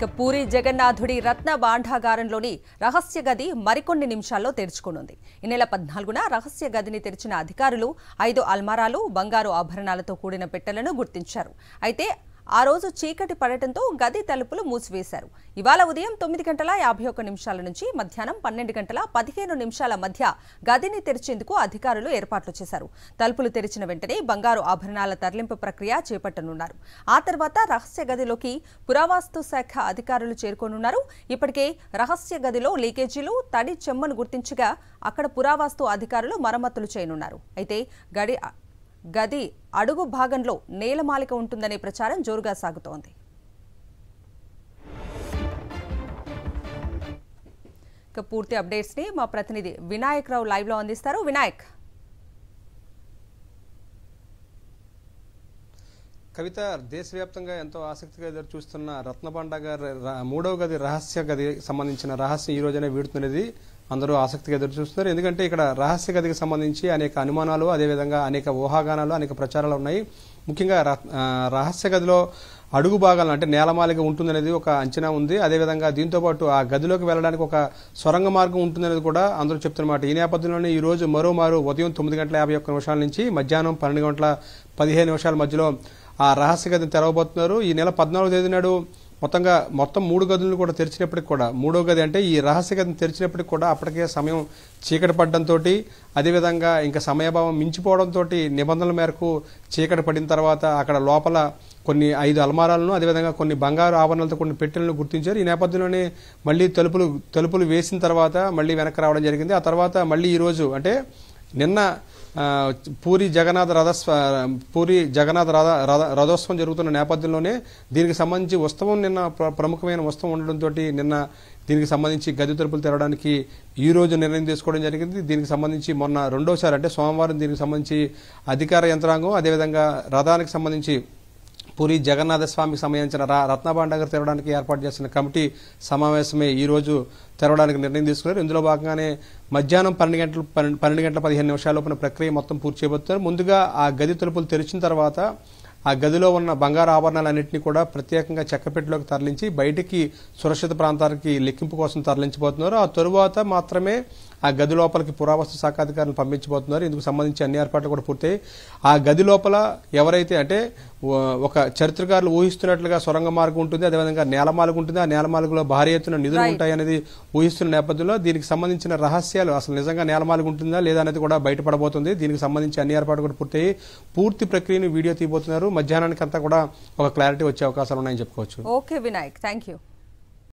ఇక పూరి జగన్నాథుడి రత్న భాండాగారంలోని రహస్య గది మరికొన్ని నిమిషాల్లో తెరుచుకోనుంది ఈ నెల పద్నాలుగున రహస్య గదిని తెరిచిన అధికారులు ఐదు అల్మారాలు బంగారు ఆభరణాలతో కూడిన పెట్టెలను గుర్తించారు అయితే ఆ రోజు చీకటి పడటంతో గది తలుపులు మూసివేశారు ఇవాళ ఉదయం తొమ్మిది గంటల యాభై ఒక్క నిమిషాల నుంచి మధ్యాహ్నం పన్నెండు గంటల పదిహేను నిమిషాల మధ్య గదిని తెరిచేందుకు అధికారులు ఏర్పాట్లు చేశారు తలుపులు తెరిచిన వెంటనే బంగారు ఆభరణాల తరలింపు ప్రక్రియ చేపట్టనున్నారు ఆ తర్వాత రహస్య గదిలోకి పురావాస్తు శాఖ అధికారులు చేరుకోనున్నారు ఇప్పటికే రహస్య గదిలో లీకేజీలు తడి చెమ్మను గుర్తించగా అక్కడ పురావాస్తు అధికారులు మరమ్మతులు చేయనున్నారు అయితే గడి గది అడుగు భాగంలో నేలమాలిక ఉంటుందనే ప్రచారం జోరుగా సాగుతోంది పూర్తి పూర్తి అప్డేట్స్ని మా ప్రతినిధి వినాయక్ రావు లైవ్లో అందిస్తారు వినాయక్ కవిత దేశవ్యాప్తంగా ఎంతో ఆసక్తిగా ఎదురు చూస్తున్న రత్నబండ గారి మూడవ గది రహస్య గది సంబంధించిన రహస్యం ఈ రోజునే వీడుతున్నది అందరూ ఆసక్తిగా ఎదురు చూస్తున్నారు ఎందుకంటే ఇక్కడ రహస్య గదికి సంబంధించి అనేక అనుమానాలు అదేవిధంగా అనేక ఊహాగానాలు అనేక ప్రచారాలు ఉన్నాయి ముఖ్యంగా రహస్య గదిలో అడుగు భాగాలను అంటే నేలమాలిగా ఉంటుందనేది ఒక అంచనా ఉంది అదేవిధంగా దీంతోపాటు ఆ గదిలోకి వెళ్ళడానికి ఒక సొరంగ మార్గం ఉంటుందనేది కూడా అందరూ చెప్తున్నమాట ఈ నేపథ్యంలోనే ఈ రోజు మరో ఉదయం తొమ్మిది గంటల యాభై ఒక్క నిమిషాల నుంచి మధ్యాహ్నం పన్నెండు గంటల పదిహేను నిమిషాల మధ్యలో ఆ రహస్య గదిని తెరవబోతున్నారు ఈ నెల పద్నాలుగు తేదీ నాడు మొత్తంగా మొత్తం మూడు గదులను కూడా తెరిచినప్పటికి కూడా మూడో గది అంటే ఈ రహస్య గదిని తెరిచినప్పటికి కూడా అప్పటికే సమయం చీకటి పడడంతో అదేవిధంగా ఇంకా సమయభావం మించిపోవడంతో నిబంధనల మేరకు చీకటి పడిన తర్వాత అక్కడ లోపల కొన్ని ఐదు అల్మారాలను అదేవిధంగా కొన్ని బంగారు ఆభరణాలతో కొన్ని పెట్టెలను గుర్తించారు ఈ నేపథ్యంలోనే మళ్ళీ తలుపులు తలుపులు వేసిన తర్వాత మళ్ళీ వెనక్కి రావడం జరిగింది ఆ తర్వాత మళ్ళీ ఈరోజు అంటే నిన్న పూరి జగన్నాథ రథస్వ పూరి జగన్నాథ రథ రథోత్సవం జరుగుతున్న నేపథ్యంలోనే దీనికి సంబంధించి ఉత్సవం నిన్న ప్రముఖమైన ఉత్సవం ఉండడంతో నిన్న దీనికి సంబంధించి గది తలుపులు తెరవడానికి ఈ రోజు నిర్ణయం తీసుకోవడం జరిగింది దీనికి సంబంధించి మొన్న రెండోసారి అంటే సోమవారం దీనికి సంబంధించి అధికార యంత్రాంగం అదేవిధంగా రథానికి సంబంధించి పూరి జగన్నాథ స్వామికి సంబంధించిన రత్నభాండాగర్ తెరవడానికి ఏర్పాటు చేసిన కమిటీ సమావేశమే ఈ రోజు తెరవడానికి నిర్ణయం తీసుకున్నారు ఇందులో భాగంగానే మధ్యాహ్నం పన్నెండు గంటలు పన్నెండు గంటల పదిహేను నిమిషాల ప్రక్రియ మొత్తం పూర్తి చేయబోతున్నారు ముందుగా ఆ గది తలుపులు తెరిచిన తర్వాత ఆ గదిలో ఉన్న బంగారు ఆభరణాలన్నింటినీ కూడా ప్రత్యేకంగా చెక్కపెట్టిలోకి తరలించి బయటికి సురక్షిత ప్రాంతానికి లెక్కింపు కోసం తరలించబోతున్నారు ఆ తరువాత మాత్రమే ఆ గది లోపలికి పురావస్తు శాఖ అధికారులు పంపించబోతున్నారు ఇందుకు సంబంధించి అన్ని ఏర్పాట్లు కూడా పూర్తయి ఆ గది లోపల ఎవరైతే అంటే ఒక చరిత్రకారులు ఊహిస్తున్నట్లుగా సొరంగ మార్గం ఉంటుంది అదేవిధంగా నేలమాలుగు ఉంటుంది ఆ నేలమాలుగులో భారీ ఎత్తున నిధులు ఉంటాయనేది ఊహిస్తున్న నేపథ్యంలో దీనికి సంబంధించిన రహస్యాలు అసలు నిజంగా నేలమాలుగు ఉంటుందా లేదా అనేది కూడా బయటపడబోతుంది దీనికి సంబంధించి అన్ని ఏర్పాటు కూడా పూర్తయి పూర్తి ప్రక్రియను వీడియో తీయబోతున్నారు మధ్యాహ్నానికి అంతా కూడా ఒక క్లారిటీ వచ్చే అవకాశాలు ఉన్నాయని చెప్పుకోవచ్చు ఓకే వినాయక్ థ్యాంక్ యూ